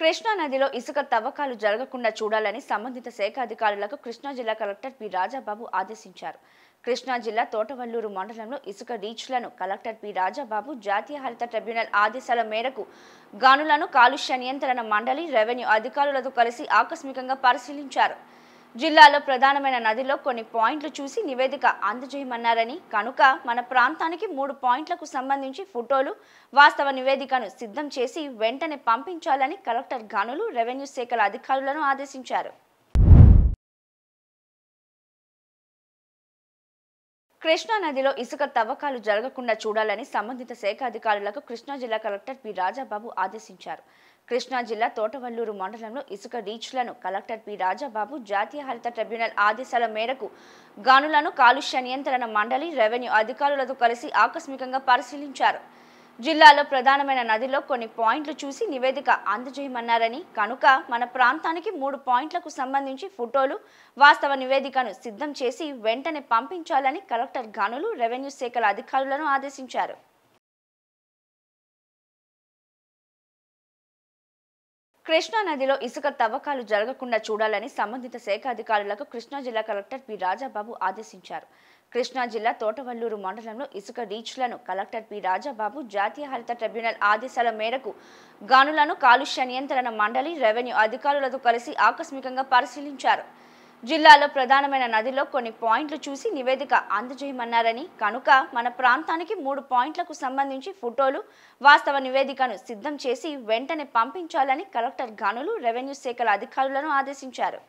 కృష్ణా నదిలో ఇసుక తవ్వకాలు జరగకుండా చూడాలని సంబంధిత శాఖ అధికారులకు కృష్ణా జిల్లా కలెక్టర్ పి రాజాబాబు ఆదేశించారు కృష్ణా జిల్లా తోటవల్లూరు మండలంలో ఇసుక రీచ్లను కలెక్టర్ పి రాజాబాబు జాతీయ హరిత ట్రిబ్యునల్ ఆదేశాల మేరకు గనులను కాలుష్య నియంత్రణ మండలి రెవెన్యూ అధికారులతో కలిసి ఆకస్మికంగా పరిశీలించారు జిల్లాలో ప్రధానమైన నదిలో కొన్ని పాయింట్లు చూసి నివేదిక అందజేయమన్నారని కనుక మన ప్రాంతానికి మూడు పాయింట్లకు సంబంధించి ఫోటోలు వాస్తవ నివేదికను సిద్ధం చేసి వెంటనే పంపించాలని కలెక్టర్ గనులు రెవెన్యూ శాఖల అధికారులను ఆదేశించారు కృష్ణా నదిలో ఇసుక తవ్వకాలు జరగకుండా చూడాలని సంబంధిత శాఖ అధికారులకు కృష్ణా జిల్లా కలెక్టర్ పి రాజాబాబు ఆదేశించారు కృష్ణా జిల్లా తోటవల్లూరు మండలంలో ఇసుక రీచ్లను కలెక్టర్ పి రాజాబాబు జాతీయ హరిత ట్రిబ్యునల్ ఆదేశాల మేరకు గనులను కాలుష్య నియంత్రణ మండలి రెవెన్యూ అధికారులతో కలిసి ఆకస్మికంగా పరిశీలించారు జిల్లాలో ప్రధానమైన నదిలో కొన్ని పాయింట్లు చూసి నివేదిక అందజేయమన్నారని కనుక మన ప్రాంతానికి మూడు పాయింట్లకు సంబంధించి ఫోటోలు వాస్తవ నివేదికను సిద్ధం చేసి వెంటనే పంపించాలని కలెక్టర్ గనులు రెవెన్యూ శాఖల అధికారులను ఆదేశించారు కృష్ణా నదిలో ఇసుక తవ్వకాలు జరగకుండా చూడాలని సంబంధిత శాఖ అధికారులకు కృష్ణా జిల్లా కలెక్టర్ పి రాజాబాబు ఆదేశించారు కృష్ణా జిల్లా తోటవల్లూరు మండలంలో ఇసుక రీచ్లను కలెక్టర్ పి రాజాబాబు జాతీయ హరిత ట్రిబ్యునల్ ఆదేశాల మేరకు గనులను కాలుష్య నియంత్రణ మండలి రెవెన్యూ అధికారులతో కలిసి ఆకస్మికంగా పరిశీలించారు జిల్లాలో ప్రధానమైన నదిలో కొన్ని పాయింట్లు చూసి నివేదిక అందజేయమన్నారని కనుక మన ప్రాంతానికి మూడు పాయింట్లకు సంబంధించి ఫోటోలు వాస్తవ నివేదికను సిద్ధం చేసి వెంటనే పంపించాలని కలెక్టర్ గనులు రెవెన్యూ శాఖల అధికారులను ఆదేశించారు